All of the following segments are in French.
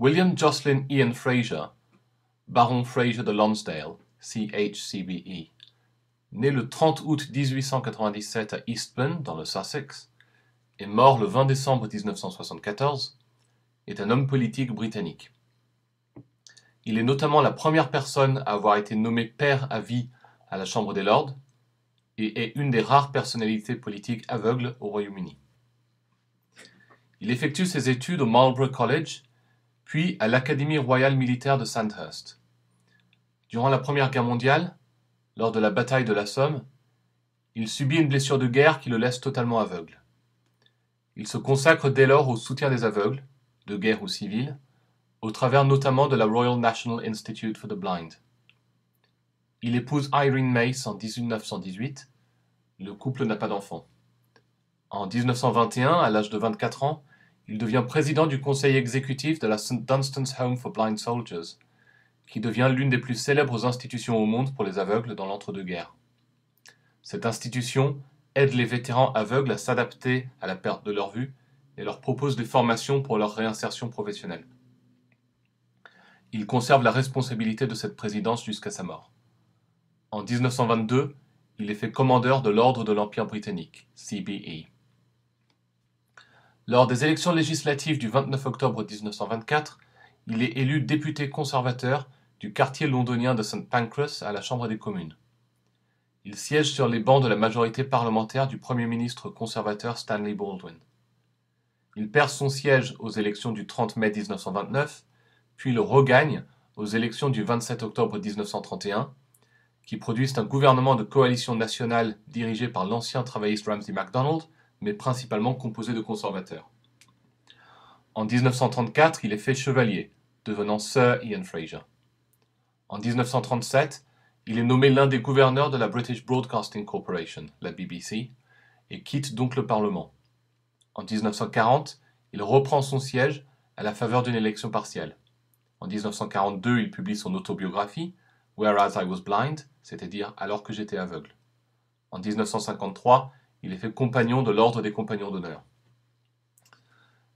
William Jocelyn Ian Fraser, baron Fraser de Lonsdale, CHCBE, né le 30 août 1897 à Eastbourne, dans le Sussex, et mort le 20 décembre 1974, est un homme politique britannique. Il est notamment la première personne à avoir été nommé père à vie à la Chambre des Lords et est une des rares personnalités politiques aveugles au Royaume-Uni. Il effectue ses études au Marlborough College puis à l'Académie royale militaire de Sandhurst. Durant la Première Guerre mondiale, lors de la bataille de la Somme, il subit une blessure de guerre qui le laisse totalement aveugle. Il se consacre dès lors au soutien des aveugles, de guerre ou civile, au travers notamment de la Royal National Institute for the Blind. Il épouse Irene Mace en 1918. Le couple n'a pas d'enfant. En 1921, à l'âge de 24 ans, il devient président du conseil exécutif de la St. Dunstan's Home for Blind Soldiers, qui devient l'une des plus célèbres institutions au monde pour les aveugles dans l'entre-deux-guerres. Cette institution aide les vétérans aveugles à s'adapter à la perte de leur vue et leur propose des formations pour leur réinsertion professionnelle. Il conserve la responsabilité de cette présidence jusqu'à sa mort. En 1922, il est fait commandeur de l'Ordre de l'Empire britannique, CBE. Lors des élections législatives du 29 octobre 1924, il est élu député conservateur du quartier londonien de St Pancras à la Chambre des communes. Il siège sur les bancs de la majorité parlementaire du Premier ministre conservateur Stanley Baldwin. Il perd son siège aux élections du 30 mai 1929, puis le regagne aux élections du 27 octobre 1931, qui produisent un gouvernement de coalition nationale dirigé par l'ancien travailliste Ramsay MacDonald mais principalement composé de conservateurs. En 1934, il est fait chevalier, devenant Sir Ian Fraser. En 1937, il est nommé l'un des gouverneurs de la British Broadcasting Corporation, la BBC, et quitte donc le Parlement. En 1940, il reprend son siège à la faveur d'une élection partielle. En 1942, il publie son autobiographie, Whereas I Was Blind, c'est-à-dire Alors que j'étais aveugle. En 1953, il est fait compagnon de l'ordre des compagnons d'honneur.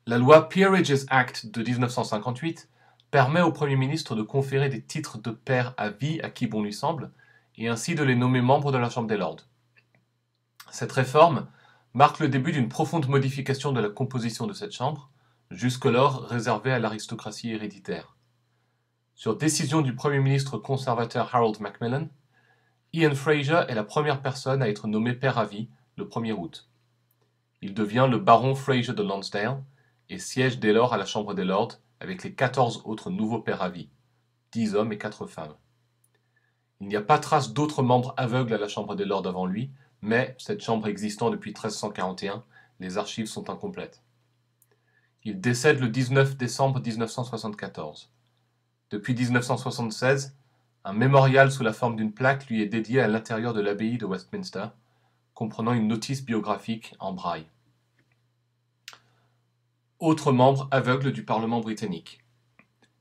La loi Peerages Act de 1958 permet au Premier ministre de conférer des titres de père à vie à qui bon lui semble, et ainsi de les nommer membres de la Chambre des Lords. Cette réforme marque le début d'une profonde modification de la composition de cette Chambre, jusque-lors réservée à l'aristocratie héréditaire. Sur décision du Premier ministre conservateur Harold Macmillan, Ian Fraser est la première personne à être nommée père à vie le 1er août. Il devient le baron Fraser de Lonsdale et siège dès lors à la Chambre des Lords avec les 14 autres nouveaux pères à vie, 10 hommes et quatre femmes. Il n'y a pas trace d'autres membres aveugles à la Chambre des Lords avant lui, mais, cette chambre existant depuis 1341, les archives sont incomplètes. Il décède le 19 décembre 1974. Depuis 1976, un mémorial sous la forme d'une plaque lui est dédié à l'intérieur de l'abbaye de Westminster, comprenant une notice biographique en braille. Autre membre aveugle du Parlement britannique.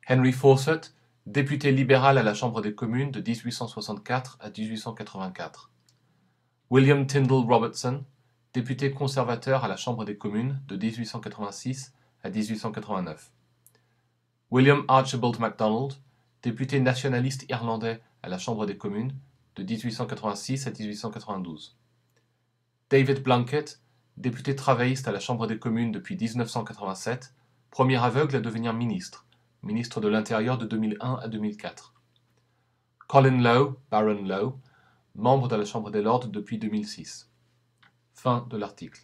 Henry Fawcett, député libéral à la Chambre des communes de 1864 à 1884. William Tyndall Robertson, député conservateur à la Chambre des communes de 1886 à 1889. William Archibald MacDonald, député nationaliste irlandais à la Chambre des communes de 1886 à 1892. David Blunkett, député travailliste à la Chambre des communes depuis 1987, premier aveugle à devenir ministre, ministre de l'Intérieur de 2001 à 2004. Colin Lowe, Baron Lowe, membre de la Chambre des Lords depuis 2006. Fin de l'article.